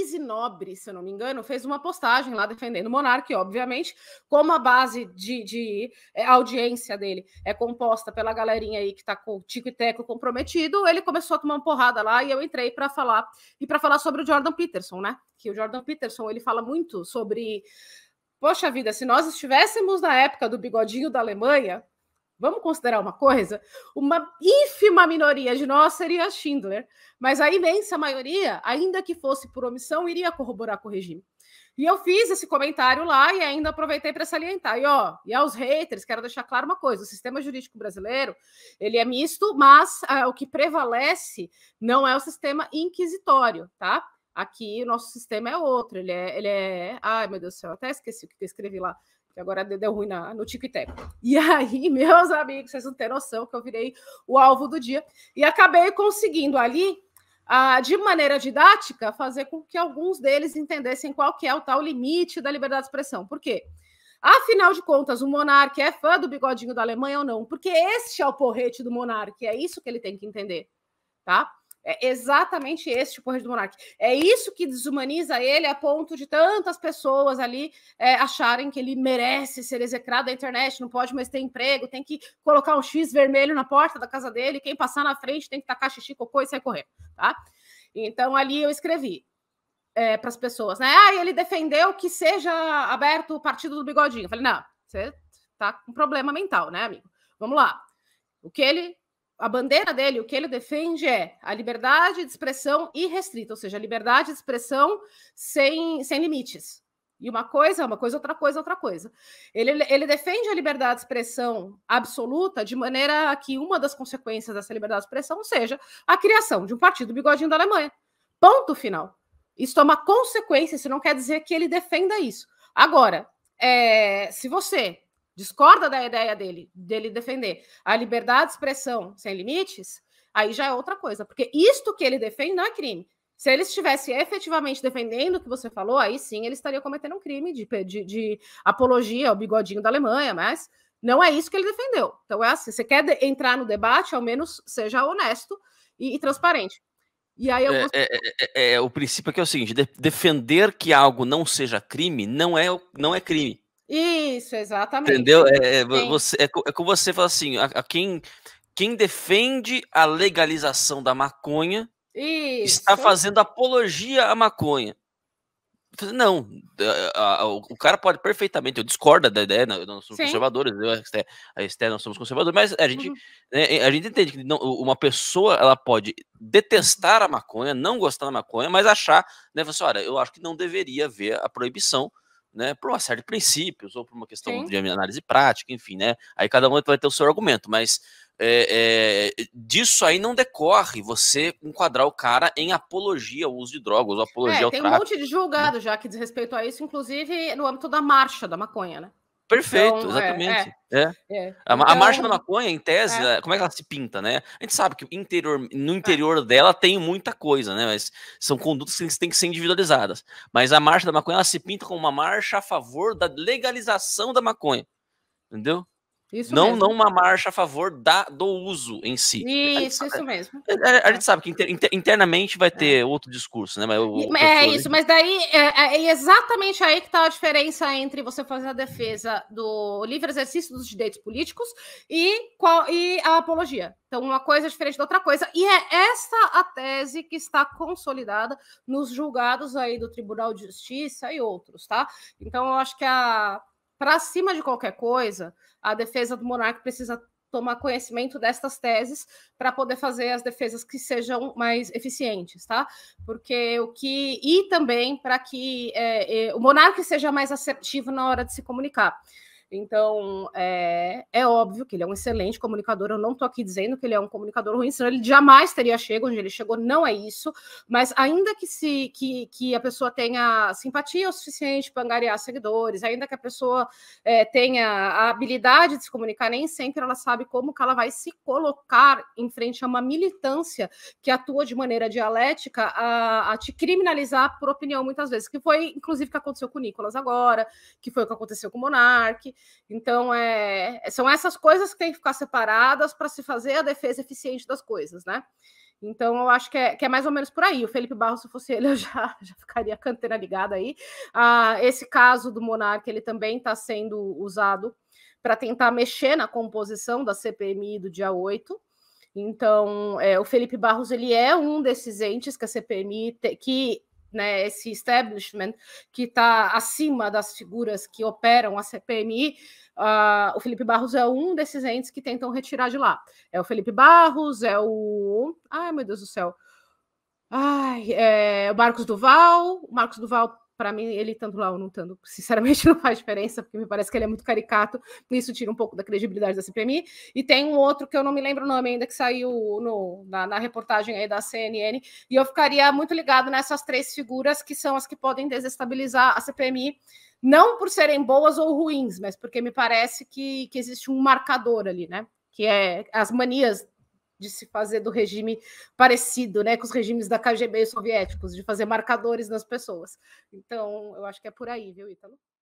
Isinobre, se eu não me engano, fez uma postagem lá defendendo o Monarque, obviamente, como a base de, de é, audiência dele é composta pela galerinha aí que tá com o Tico e Teco comprometido, ele começou a tomar uma porrada lá e eu entrei para falar e para falar sobre o Jordan Peterson, né? Que o Jordan Peterson, ele fala muito sobre Poxa vida, se nós estivéssemos na época do bigodinho da Alemanha, Vamos considerar uma coisa? Uma ínfima minoria de nós seria Schindler, mas a imensa maioria, ainda que fosse por omissão, iria corroborar com o regime. E eu fiz esse comentário lá e ainda aproveitei para salientar. E ó, e aos haters, quero deixar claro uma coisa: o sistema jurídico brasileiro ele é misto, mas ah, o que prevalece não é o sistema inquisitório, tá? Aqui o nosso sistema é outro, ele é, ele é. Ai, meu Deus do céu, até esqueci o que eu escrevi lá, que agora deu ruim na, no Tico e Teco. E aí, meus amigos, vocês não têm noção que eu virei o alvo do dia. E acabei conseguindo ali, ah, de maneira didática, fazer com que alguns deles entendessem qual que é o tal limite da liberdade de expressão. Por quê? Afinal de contas, o Monarque é fã do bigodinho da Alemanha ou não? Porque este é o porrete do Monarque, é isso que ele tem que entender, tá? É exatamente esse tipo de monarca. É isso que desumaniza ele a ponto de tantas pessoas ali é, acharem que ele merece ser execrado da internet, não pode mais ter emprego, tem que colocar um X vermelho na porta da casa dele, quem passar na frente tem que tacar xixi, cocô e sair correndo, tá? Então ali eu escrevi. É, para as pessoas, né? Ah, ele defendeu que seja aberto o partido do bigodinho. Eu falei, não, você tá com problema mental, né, amigo? Vamos lá. O que ele a bandeira dele, o que ele defende é a liberdade de expressão irrestrita, ou seja, a liberdade de expressão sem, sem limites. E uma coisa é uma coisa, outra coisa é outra coisa. Ele, ele defende a liberdade de expressão absoluta de maneira que uma das consequências dessa liberdade de expressão seja a criação de um partido bigodinho da Alemanha. Ponto final. Isso é uma consequência, isso não quer dizer que ele defenda isso. Agora, é, se você discorda da ideia dele, dele defender a liberdade de expressão sem limites, aí já é outra coisa, porque isto que ele defende não é crime. Se ele estivesse efetivamente defendendo o que você falou, aí sim ele estaria cometendo um crime de, de, de apologia ao bigodinho da Alemanha, mas não é isso que ele defendeu. Então é assim, você quer entrar no debate, ao menos seja honesto e, e transparente. E aí eu é é é, é, é, é, o princípio aqui é o seguinte: de, defender que algo não seja crime não é, não é crime. Isso, exatamente. Entendeu? É, é você, é, é com você fala assim, a, a, quem, quem defende a legalização da maconha Isso. está fazendo apologia à maconha. Não, a, a, o cara pode perfeitamente, eu discordo da ideia, nós somos Sim. conservadores, eu, a Esté, a Esté, nós somos conservadores, mas a gente, uhum. Né, a gente entende que não, uma pessoa ela pode detestar a maconha, não gostar da maconha, mas achar, né, você assim, olha, eu acho que não deveria haver a proibição, né, por uma série de princípios, ou por uma questão Sim. de análise prática, enfim, né? Aí cada um vai ter o seu argumento, mas é, é, disso aí não decorre você enquadrar o cara em apologia ao uso de drogas, ou é, apologia é, ao tem tráfico. Tem um monte de né. julgado já que diz respeito a isso, inclusive no âmbito da marcha da maconha, né? Perfeito, então, é, exatamente. É, é. é. é. A, então, a, marcha da maconha, em tese, é. É, como é que ela se pinta, né? A gente sabe que interior, no interior dela tem muita coisa, né? Mas são condutas que têm que ser individualizadas. Mas a marcha da maconha, ela se pinta como uma marcha a favor da legalização da maconha. Entendeu? Isso não, mesmo. não uma marcha a favor da, do uso em si. Isso, sabe, isso mesmo. A, a, gente sabe que inter, internamente vai é. ter é. outro discurso, né? Mas, o, é isso, mas daí é, é, é exatamente aí que está a diferença entre você fazer a defesa do livre exercício dos direitos políticos e, qual, e a apologia. Então, uma coisa é diferente da outra coisa. E é essa a tese que está consolidada nos julgados aí do Tribunal de Justiça e outros, tá? Então, eu acho que a para cima de qualquer coisa, a defesa do monarca precisa tomar conhecimento destas teses para poder fazer as defesas que sejam mais eficientes, tá? Porque o que e também para que é, é, o monarca seja mais assertivo na hora de se comunicar. Então, é, é óbvio que ele é um excelente comunicador. Eu não estou aqui dizendo que ele é um comunicador ruim, senão ele jamais teria chegado onde ele chegou. Não é isso. Mas ainda que se que, que a pessoa tenha simpatia o suficiente para angariar seguidores, ainda que a pessoa é, tenha a habilidade de se comunicar, nem sempre ela sabe como que ela vai se colocar em frente a uma militância que atua de maneira dialética a, a te criminalizar por opinião muitas vezes, que foi inclusive o que aconteceu com o Nicolas agora, que foi o que aconteceu com o Monarque então, é, é, são essas coisas que têm que ficar separadas para se fazer a defesa eficiente das coisas, né? Então, eu acho que é, que é, mais ou menos por aí. O Felipe Barros, se fosse ele, eu já, já ficaria canteira ligada aí. Ah, esse caso do Monarque ele também está sendo usado para tentar mexer na composição da CPMI do dia 8. Então, é, o Felipe Barros ele é um desses entes que a CPMI te, que né, esse establishment que está acima das figuras que operam a CPMI, uh, ah, o Felipe Barros é um desses entes que tentam retirar de lá. É o Felipe Barros, é o. Ai, meu Deus do céu. Ai, é o Marcos Duval. O Marcos Duval para mim, ele estando lá ou não estando, sinceramente, não faz diferença, porque me parece que ele é muito caricato, e isso tira um pouco da credibilidade da CPMI. E tem um outro que eu não me lembro o nome ainda, que saiu no, na, na, reportagem aí da CNN, e eu ficaria muito ligado nessas três figuras, que são as que podem desestabilizar a CPMI, não por serem boas ou ruins, mas porque me parece que, que existe um marcador ali, né? Que é as manias de se fazer do regime parecido, né, com os regimes da KGB soviéticos, de fazer marcadores nas pessoas. Então, eu acho que é por aí, viu, Ítalo?